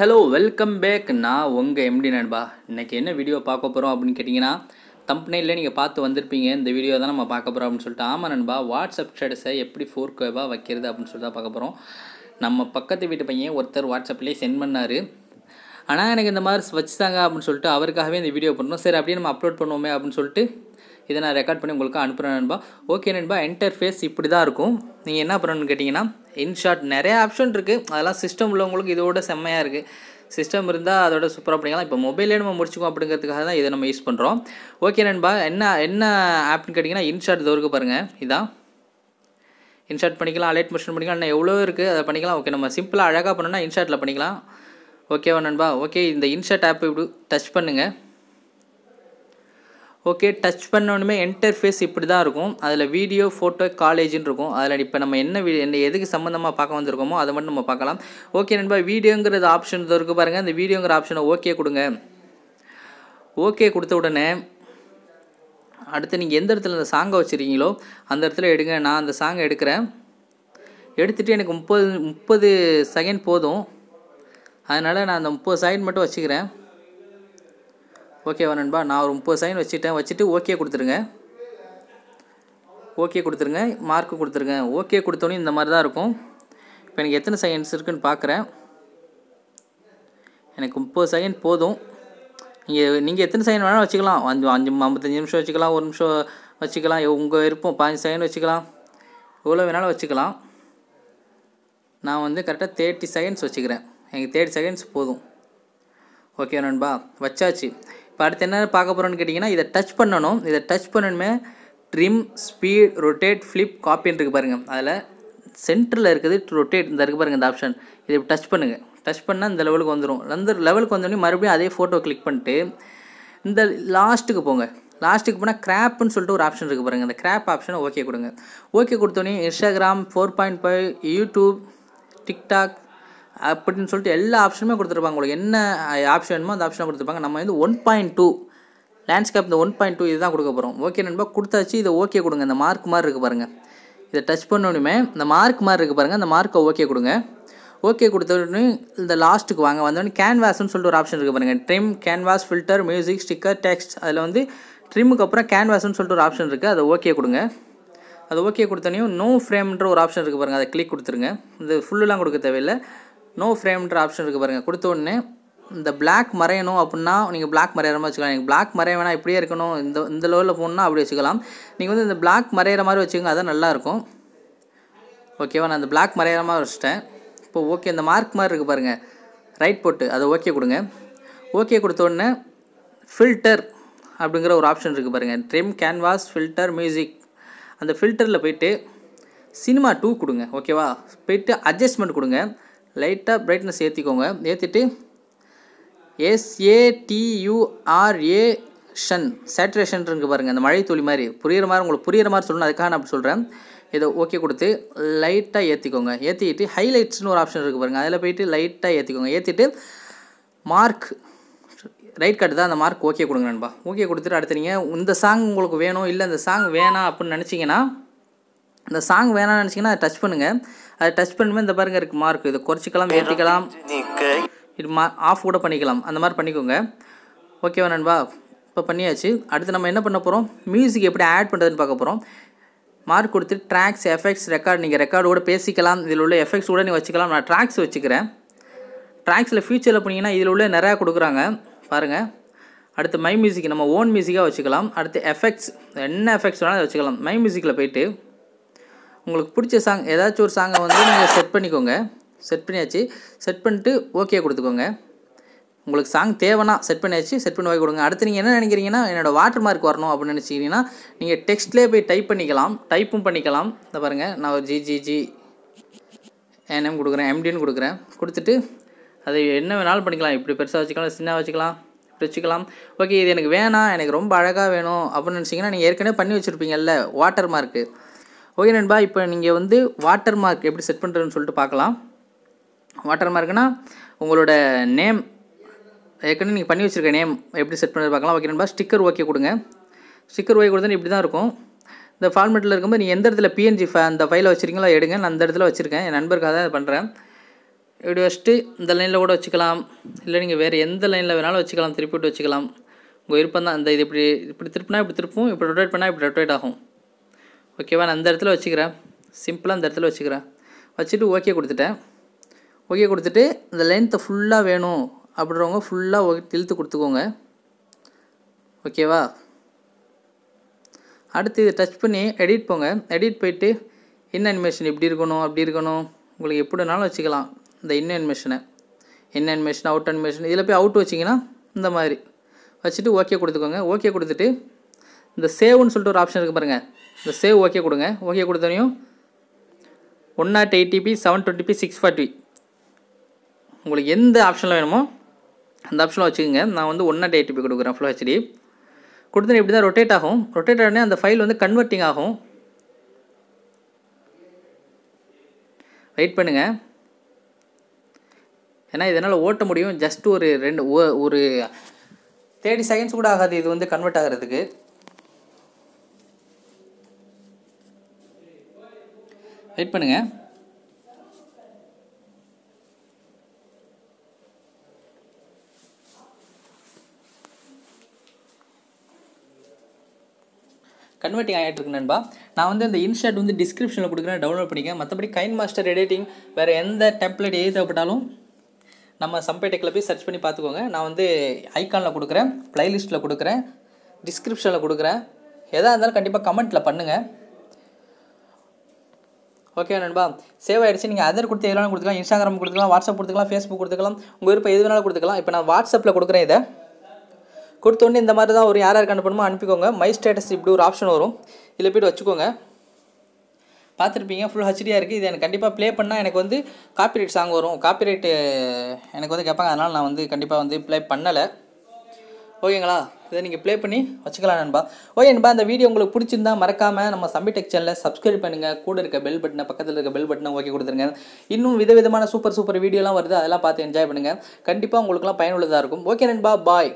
hello welcome back நான் உங்கள் empty நண்பா இன்றைக்கி என்ன வீடியோ பார்க்க போகிறோம் அப்படின்னு கேட்டிங்கன்னா தம்பனையில் நீங்கள் பார்த்து வந்திருப்பீங்க இந்த வீடியோ தான் நம்ம பார்க்க போகிறோம் அப்படின்னு சொல்லிட்டு ஆமாம் நண்பா வாட்ஸ்அப் ஸ்டேட்டஸை எப்படி ஃபோர் கோவாக வைக்கிறது அப்படின்னு சொல்லிட்டு பார்க்க போகிறோம் நம்ம பக்கத்து வீட்டு பையன் ஒருத்தர் வாட்ஸ்அப்லேயே சென்ட் பண்ணார் ஆனால் எனக்கு இந்த மாதிரி வச்சுட்டாங்க அப்படின்னு சொல்லிட்டு அவருக்காகவே இந்த வீடியோ பண்ணணும் சரி அப்படியே நம்ம அப்லோட் பண்ணுவோமே அப்படின்னு சொல்லிட்டு இதை நான் ரெக்கார்ட் பண்ணி உங்களுக்கு அனுப்புகிறேன் நண்பா ஓகே நண்பா ஃபேஸ் இப்படி தான் இருக்கும் நீங்கள் என்ன பண்ணணும்னு கேட்டிங்கன்னா இன்ஷார்ட் நிறைய ஆப்ஷன் இருக்குது அதெல்லாம் சிஸ்டம் உள்ளவங்களுக்கு இதோட செம்மையாக இருக்குது சிஸ்டம் இருந்தால் அதோட சூப்பராக பண்ணிக்கலாம் இப்போ மொபைலே நம்ம முடிச்சுக்கோம் அப்படிங்கிறதுக்காக தான் இதை நம்ம யூஸ் பண்ணுறோம் ஓகே நண்பா என்ன என்ன ஆப்னு கேட்டிங்கன்னா இது இதோருக்கு பாருங்கள் இதான் இன்ஷார்ட் பண்ணிக்கலாம் அலைட் மிஷன் பண்ணிக்கலாம் இன்னும் எவ்வளோ இருக்குது அதை பண்ணிக்கலாம் ஓகே நம்ம சிம்பிளாக அழகாக பண்ணணும்னா இன்ஷாட்டில் பண்ணிக்கலாம் ஓகேவா நண்பா ஓகே இந்த இன்ஷார்ட் ஆப் இப்படி டச் பண்ணுங்கள் ஓகே டச் பண்ணோடனே என்டர்ஃபேஸ் இப்படி தான் இருக்கும் அதில் வீடியோ ஃபோட்டோ காலேஜின்னு இருக்கும் அதில் இப்போ நம்ம என்ன வீடியோ என்ன எதுக்கு சம்மந்தமாக பார்க்க வந்திருக்கோமோ அதை மட்டும் நம்ம பார்க்கலாம் ஓகே நண்பா வீடியோங்கிறது ஆப்ஷன் இருக்குது பாருங்கள் அந்த வீடியோங்கிற ஆப்ஷனை ஓகே கொடுங்க ஓகே கொடுத்த உடனே அடுத்து நீங்கள் எந்த இடத்துல அந்த சாங்கை வச்சுருக்கீங்களோ அந்த இடத்துல எடுங்க நான் அந்த சாங்கை எடுக்கிறேன் எடுத்துகிட்டு எனக்கு முப்பது முப்பது செகண்ட் போதும் அதனால் நான் அந்த முப்பது செகண்ட் மட்டும் வச்சுக்கிறேன் ஓகேவா நண்பா நான் ஒரு முப்பது சைன் வச்சுட்டேன் வச்சுட்டு ஓகே கொடுத்துருங்க ஓகே கொடுத்துருங்க மார்க்கு கொடுத்துருங்க ஓகே கொடுத்தோன்னே இந்த மாதிரி தான் இருக்கும் இப்போ எனக்கு எத்தனை செகண்ட்ஸ் இருக்குதுன்னு பார்க்குறேன் எனக்கு முப்பது செகண்ட் போதும் நீங்கள் நீங்கள் எத்தனை செகண்ட் வேணால் வச்சுக்கலாம் அஞ்சு அஞ்சு ஐம்பத்தஞ்சு நிமிஷம் வச்சுக்கலாம் ஒரு நிமிஷம் வச்சுக்கலாம் உங்கள் இருப்போம் பதினஞ்சு செகண்ட் வச்சுக்கலாம் எவ்வளோ வேணாலும் வச்சுக்கலாம் நான் வந்து கரெக்டாக தேர்ட்டி செகண்ட்ஸ் வச்சுக்கிறேன் எனக்கு தேர்ட்டி செகண்ட்ஸ் போதும் ஓகே நண்பா வச்சாச்சு இப்போ அடுத்து என்ன பார்க்க போகிறோன்னு கேட்டிங்கன்னா இதை டச் பண்ணணும் இதை டச் பண்ணணுமே ட்ரிம் ஸ்பீட் ரொட்டேட் ஃப்ளிப் காப்பின்னு இருக்குது பாருங்கள் அதில் சென்டரில் இருக்குது ரொட்டேட் இந்த இருக்குது பாருங்கள் இந்த ஆப்ஷன் இதை டச் பண்ணுங்கள் டச் பண்ணால் இந்த லெவலுக்கு வந்துடும் அந்த லெவலுக்கு வந்தோடனே மறுபடியும் அதே ஃபோட்டோ கிளிக் பண்ணிட்டு இந்த லாஸ்ட்டுக்கு போங்க லாஸ்ட்டுக்கு போனால் கிராப்னு சொல்லிட்டு ஒரு ஆப்ஷன் இருக்குது பாருங்கள் அந்த கிராப் ஆப்ஷனை ஓகே கொடுங்க ஓகே கொடுத்தோடனே Instagram four point five YouTube TikTok அப்படின்னு சொல்லிட்டு எல்லா ஆப்ஷனுமே கொடுத்துருப்பாங்க உங்களுக்கு என்ன ஆப்ஷன் வேணுமோ அந்த ஆப்ஷனை கொடுத்துருப்பாங்க நம்ம வந்து ஒன் பாயிண்ட் டூ லேண்ட்ஸ்கேப் இந்த ஒன் பாயிண்ட் டூ இதுதான் கொடுக்க போகிறோம் ஓகே நண்பா கொடுத்தாச்சு இதை ஓகே கொடுங்க இந்த மார்க் மாதிரி இருக்குது பாருங்கள் இதை டச் பண்ணோடனே இந்த மார்க் மாதிரி இருக்குது பாருங்கள் அந்த மார்க்கை ஓகே கொடுங்க ஓகே கொடுத்தோடனே இந்த லாஸ்ட்டுக்கு வாங்க வந்தோடனே கேன்வாஸ்னு சொல்லிட்டு ஒரு ஆப்ஷன் இருக்குது பாருங்கள் trim canvas filter music sticker text அதில் வந்து ட்ரிம்முக்கு அப்புறம் கேன்வாஸ்னு சொல்லிட்டு ஒரு ஆப்ஷன் இருக்குது அதை ஓகே கொடுங்க அது ஓகே கொடுத்தோனையும் நோ ஃப்ரேம்ன்ற ஒரு ஆப்ஷன் இருக்குது பாருங்கள் அதை கிளிக் கொடுத்துருங்க இந்த ஃபுல்லுலாம் கொடுக்க தேவையில்லை நோ ஃப்ரேம்ன்ற ஆப்ஷன் இருக்குது பாருங்கள் கொடுத்த உடனே இந்த பிளாக் மறையணும் அப்படின்னா நீங்கள் பிளாக் மறையிற மாதிரி வச்சுக்கலாம் நீங்கள் பிளாக் மறைய வேணால் இப்படியே இருக்கணும் இந்த இந்த லெவலில் போகணுன்னா அப்படி வச்சுக்கலாம் நீங்கள் வந்து இந்த பிளாக் மறையிற மாதிரி வச்சுக்கோங்க அதான் நல்லாயிருக்கும் ஓகேவா நான் இந்த பிளாக் மறையிற மாதிரி வச்சுட்டேன் இப்போ ஓகே இந்த மார்க் மாதிரி இருக்குது பாருங்கள் ரைட் போட்டு அதை ஓகே கொடுங்க ஓகே கொடுத்தோடனே ஃபில்டர் அப்படிங்கிற ஒரு ஆப்ஷன் இருக்குது பாருங்கள் ட்ரிம் கேன்வாஸ் ஃபில்டர் மியூசிக் அந்த ஃபில்டரில் போயிட்டு சினிமா டூ கொடுங்க ஓகேவா போயிட்டு அட்ஜஸ்ட்மெண்ட் கொடுங்க லைட்டாக பிரைட்னஸ் ஏற்றிக்கோங்க ஏற்றிட்டு எஸ்ஏடியூஆர்ஏ ஷன் சேச்சுரேஷன் பாருங்கள் அந்த மழை துளி மாதிரி புரிகிற மாதிரி உங்களுக்கு புரிகிற மாதிரி சொல்லணும் அதுக்காக நான் அப்படி சொல்கிறேன் இதை ஓகே கொடுத்து லைட்டாக ஏற்றிக்கோங்க ஏற்றிக்கிட்டு ஹைலைட்ஸ்னு ஒரு ஆப்ஷன் இருக்குது பாருங்கள் அதில் போயிட்டு லைட்டாக ஏற்றிக்கோங்க ஏற்றிட்டு மார்க் ரைட் கார்டு தான் அந்த மார்க் ஓகே கொடுங்க நண்பா ஓகே கொடுத்துட்டு அடுத்து நீங்கள் இந்த சாங் உங்களுக்கு வேணும் இல்லை இந்த சாங் வேணாம் அப்படின்னு நினச்சிங்கன்னா இந்த சாங் வேணாம்னு நினச்சிங்கன்னா அதை டச் பண்ணுங்கள் அதை டச் பண்ணுமே இந்த பாருங்கள் இருக்குது மார்க் இதை குறைச்சிக்கலாம் ஏற்றிக்கலாம் இது மா ஆஃப் கூட பண்ணிக்கலாம் அந்த மாதிரி பண்ணிக்கோங்க ஓகேவா நண்பா இப்போ பண்ணியாச்சு அடுத்து நம்ம என்ன பண்ண போகிறோம் மியூசிக் எப்படி ஆட் பண்ணுறதுன்னு பார்க்க போகிறோம் மார்க் கொடுத்து ட்ராக்ஸ் எஃபெக்ட்ஸ் ரெக்கார்டு நீங்கள் ரெக்கார்டு கூட பேசிக்கலாம் இதில் உள்ள எஃபெக்ட்ஸ் கூட நீங்கள் வச்சுக்கலாம் நான் ட்ராக்ஸ் வச்சுக்கிறேன் ட்ராக்ஸில் ஃபியூச்சரில் பண்ணிங்கன்னா இதில் உள்ள நிறையா கொடுக்குறாங்க பாருங்கள் அடுத்து மை மியூசிக் நம்ம ஓன் மியூசிக்காக வச்சுக்கலாம் அடுத்து எஃபெக்ட்ஸ் என்ன எஃபெக்ட்ஸ் வேணாலும் வச்சுக்கலாம் மை மியூசிக்கில் போயிட்டு உங்களுக்கு பிடிச்ச சாங் ஏதாச்சும் ஒரு சாங்கை வந்து நீங்கள் செட் பண்ணிக்கோங்க செட் பண்ணியாச்சு செட் பண்ணிட்டு ஓகே கொடுத்துக்கோங்க உங்களுக்கு சாங் தேவைன்னா செட் பண்ணியாச்சு செட் பண்ணி வாங்கி கொடுங்க அடுத்து நீங்கள் என்ன நினைக்கிறீங்கன்னா என்னோடய வாட்டர் மார்க் வரணும் அப்படின்னு நினச்சிக்கிறீங்கன்னா நீங்கள் டெக்ஸ்ட்லேயே போய் டைப் பண்ணிக்கலாம் டைப்பும் பண்ணிக்கலாம் இந்த பாருங்கள் நான் ஒரு ஜிஜிஜி என்எம் கொடுக்குறேன் எம்டின்னு கொடுக்குறேன் கொடுத்துட்டு அதை என்ன வேணாலும் பண்ணிக்கலாம் இப்படி பெருசாக வச்சுக்கலாம் சின்ன வச்சுக்கலாம் வச்சுக்கலாம் ஓகே இது எனக்கு வேணாம் எனக்கு ரொம்ப அழகாக வேணும் அப்படின்னு நினச்சிங்கன்னா நீங்கள் ஏற்கனவே பண்ணி வச்சுருப்பீங்கல்ல வாட்டர் மார்க்கு ஓகே நண்பா இப்போ நீங்கள் வந்து வாட்டர் மார்க் எப்படி செட் பண்ணுறதுன்னு சொல்லிட்டு பார்க்கலாம் வாட்டர் மார்க்னால் உங்களோட நேம் ஏற்கனவே நீங்கள் பண்ணி வச்சுருக்க நேம் எப்படி செட் பண்ணுறது பார்க்கலாம் ஓகே நண்பா ஸ்டிக்கர் ஓகே கொடுங்க ஸ்டிக்கர் ஓகே கொடுத்தா இப்படி தான் இருக்கும் இந்த ஃபார்மெட்டில் இருக்கும்போது நீங்கள் எந்த இடத்துல பிஎன்ஜி ஃபை அந்த ஃபைலை வச்சுருக்கீங்களோ எடுங்க நான் அந்த இடத்துல வச்சுருக்கேன் என் நண்பருக்காக தான் பண்ணுறேன் இப்படி வச்சுட்டு இந்த லைனில் கூட வச்சுக்கலாம் இல்லை நீங்கள் வேறு எந்த லைனில் வேணாலும் வச்சுக்கலாம் திருப்பிட்டு வச்சுக்கலாம் உங்கள் விருப்பம் தான் இந்த இது இப்படி இப்படி திருப்பினா இப்படி திருப்பும் இப்படி ரொட்டேட் பண்ணால் இப்படி ரொட்டேட் ஆகும் ஓகேவா நான் அந்த இடத்துல வச்சுக்கிறேன் சிம்பிளாக அந்த இடத்துல வச்சுக்கிறேன் வச்சுட்டு ஓகே கொடுத்துட்டேன் ஓகே கொடுத்துட்டு இந்த லென்த்தை ஃபுல்லாக வேணும் அப்படின்றவங்க ஃபுல்லாக இழுத்து கொடுத்துக்கோங்க ஓகேவா அடுத்து இதை டச் பண்ணி எடிட் போங்க எடிட் போயிட்டு இன் அனிமேஷன் இப்படி இருக்கணும் அப்படி இருக்கணும் உங்களுக்கு எப்படி வேணாலும் வச்சுக்கலாம் இந்த இன் அனிமேஷனை இன் அனிமேஷன் அவுட் அனிமேஷன் இதில் போய் அவுட் வச்சிங்கன்னா இந்த மாதிரி வச்சுட்டு ஓகே கொடுத்துக்கோங்க ஓகே கொடுத்துட்டு இந்த சேவ்னு சொல்லிட்டு ஒரு ஆப்ஷன் இருக்குது பாருங்கள் இந்த சேவ் ஓகே கொடுங்க ஓகே கொடுத்தோனையும் one nought eighty p seven twenty p six forty உங்களுக்கு எந்த ஆப்ஷனில் வேணுமோ அந்த ஆப்ஷனில் வச்சுக்கோங்க நான் வந்து ஒன் நாட் பி கொடுக்குறேன் ஃபுல் ஹெச்டி கொடுத்தோன்னே இப்படி தான் ரொட்டேட் ஆகும் ரொட்டேட் ஆனே அந்த ஃபைல் வந்து கன்வெர்ட்டிங் ஆகும் வெயிட் பண்ணுங்கள் ஏன்னா இதனால் ஓட்ட முடியும் ஜஸ்ட் ஒரு ரெண்டு ஒரு தேர்ட்டி செகண்ட்ஸ் கூட ஆகாது இது வந்து கன்வெர்ட் ஆகிறதுக்கு வெயிட் பண்ணுங்கள் கன்வெர்ட்டிங் ஆகிட்டு இருக்கு நண்பா நான் வந்து இந்த இன்ஷர்ட் வந்து டிஸ்கிரிப்ஷனில் கொடுக்குறேன் டவுன்லோட் பண்ணிக்க மற்றபடி கைன் மாஸ்டர் எடிட்டிங் வேறு எந்த டெம்ப்ளேட் எது தேவைப்பட்டாலும் நம்ம சம்பேட்டைக்கில் போய் சர்ச் பண்ணி பார்த்துக்கோங்க நான் வந்து ஐக்கானில் கொடுக்குறேன் ப்ளைலிஸ்ட்டில் கொடுக்குறேன் டிஸ்கிரிப்ஷனில் கொடுக்குறேன் எதாக இருந்தாலும் கண்டிப்பாக கமெண்ட்டில் பண்ணுங்கள் ஓகே நண்பா சேவ் ஆயிடுச்சு நீங்கள் அதர் கொடுத்து எதுவும் கொடுத்துக்கலாம் இன்ஸ்டாகிராம் கொடுத்துக்கலாம் வாட்ஸ்அப் கொடுத்துக்கலாம் ஃபேஸ்புக் கொடுத்துக்கலாம் உங்கள் விருப்பம் எது வேணாலும் கொடுத்துக்கலாம் இப்போ நான் வாட்ஸ்அப்பில் கொடுக்குறேன் இதை கொடுத்தோன்னே இந்த மாதிரி தான் ஒரு யார் யார் அனுப்பணுமோ அனுப்பிக்கோங்க மை ஸ்டேட்டஸ் இப்படி ஒரு ஆப்ஷன் வரும் இதில் போய்ட்டு வச்சுக்கோங்க பார்த்துருப்பீங்க ஃபுல் ஹச்டியாக இருக்குது இது எனக்கு கண்டிப்பாக ப்ளே பண்ணால் எனக்கு வந்து காப்பிரைட் சாங் வரும் காப்பிரைட்டு எனக்கு வந்து கேட்பாங்க அதனால் நான் வந்து கண்டிப்பாக வந்து ப்ளே பண்ணலை ஓகேங்களா இதை நீங்கள் ப்ளே பண்ணி வச்சுக்கலாம் நண்பா ஓகே நண்பா இந்த வீடியோ உங்களுக்கு பிடிச்சிருந்தா மறக்காமல் நம்ம டெக் சேனலில் சப்ஸ்கிரைப் பண்ணுங்கள் கூட இருக்க பெல் பட்டனை பக்கத்தில் இருக்க பெல் பட்டனை ஓகே கொடுத்துருங்க இன்னும் விதவிதமான சூப்பர் சூப்பர் வீடியோலாம் வருது அதெல்லாம் பார்த்து என்ஜாய் பண்ணுங்கள் கண்டிப்பாக உங்களுக்குலாம் பயனுள்ளதாக இருக்கும் ஓகே நண்பா பாய்